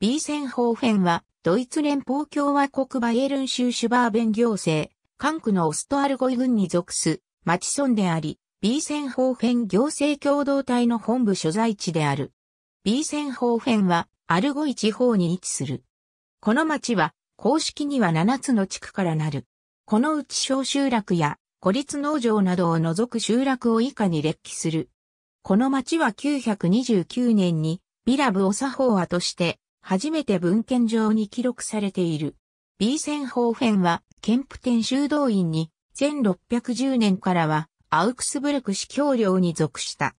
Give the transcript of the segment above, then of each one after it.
ビーセンホーフェンは、ドイツ連邦共和国バイエルン州シュバーベン行政、管区のオストアルゴイ軍に属す、町村であり、ビーセンホーフェン行政共同体の本部所在地である。ビーセンホーフェンは、アルゴイ地方に位置する。この町は、公式には7つの地区からなる。このうち小集落や、孤立農場などを除く集落を以下に列記する。この町は929年に、ビラブ・オサホーアとして、初めて文献上に記録されている。B 戦法編は、ケンプテン修道院に、1610年からは、アウクスブルク司教領に属した。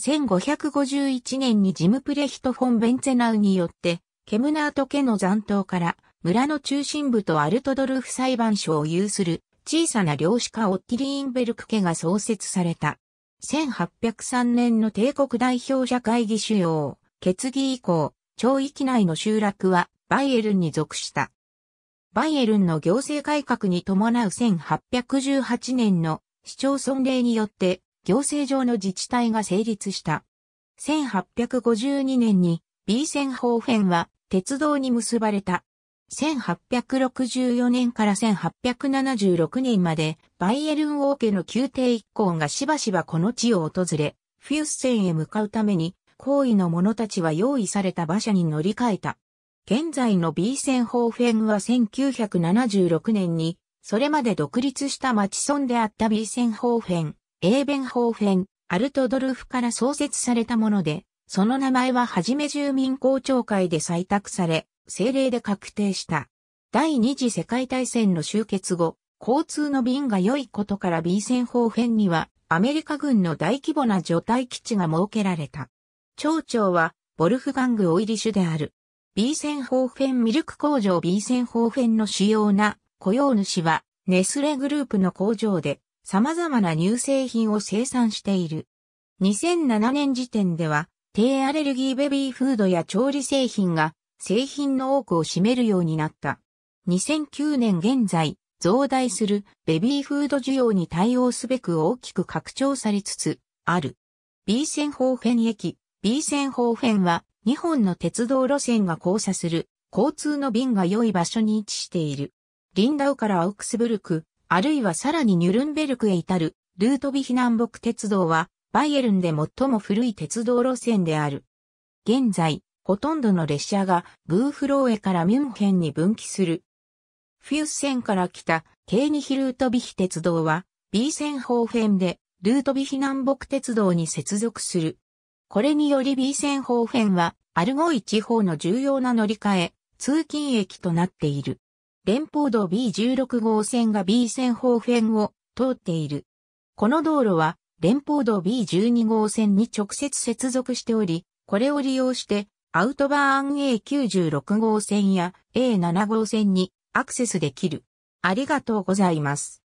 1551年にジムプレヒト・フォン・ベンツェナウによって、ケムナート家の残党から、村の中心部とアルトドルフ裁判所を有する、小さな領主家オッティリーンベルク家が創設された。1803年の帝国代表者会議主要、決議以降、町域内の集落はバイエルンに属した。バイエルンの行政改革に伴う1818年の市町村令によって行政上の自治体が成立した。1852年に B 線方編は鉄道に結ばれた。1864年から1876年までバイエルン王家の宮廷一行がしばしばこの地を訪れ、フィュスセンへ向かうために行為の者たちは用意された馬車に乗り換えた。現在の B 戦セフェンは1976年に、それまで独立した町村であった B 戦セフェン、エーベンフェン、アルトドルフから創設されたもので、その名前ははじめ住民公聴会で採択され、政令で確定した。第二次世界大戦の終結後、交通の便が良いことから B 戦セフェンには、アメリカ軍の大規模な除隊基地が設けられた。町長は、ボルフガング・オイリシュである。ビーセンホーフェンミルク工場ビーセンホーフェンの主要な雇用主は、ネスレグループの工場で、様々な乳製品を生産している。2007年時点では、低アレルギーベビーフードや調理製品が、製品の多くを占めるようになった。2009年現在、増大するベビーフード需要に対応すべく大きく拡張されつつある。ビーセンホーフェン駅、B 線方面は2本の鉄道路線が交差する交通の便が良い場所に位置している。リンダウからアウクスブルク、あるいはさらにニュルンベルクへ至るルートビヒ南北鉄道はバイエルンで最も古い鉄道路線である。現在、ほとんどの列車がグーフローエからミュンヘンに分岐する。フュース線から来たケーニヒルートビヒ鉄道は B 線方面でルートビヒ南北鉄道に接続する。これにより B 線方辺は、アルゴイ地方の重要な乗り換え、通勤駅となっている。連邦道 B16 号線が B 線方辺を通っている。この道路は、連邦道 B12 号線に直接接続しており、これを利用して、アウトバーン A96 号線や A7 号線にアクセスできる。ありがとうございます。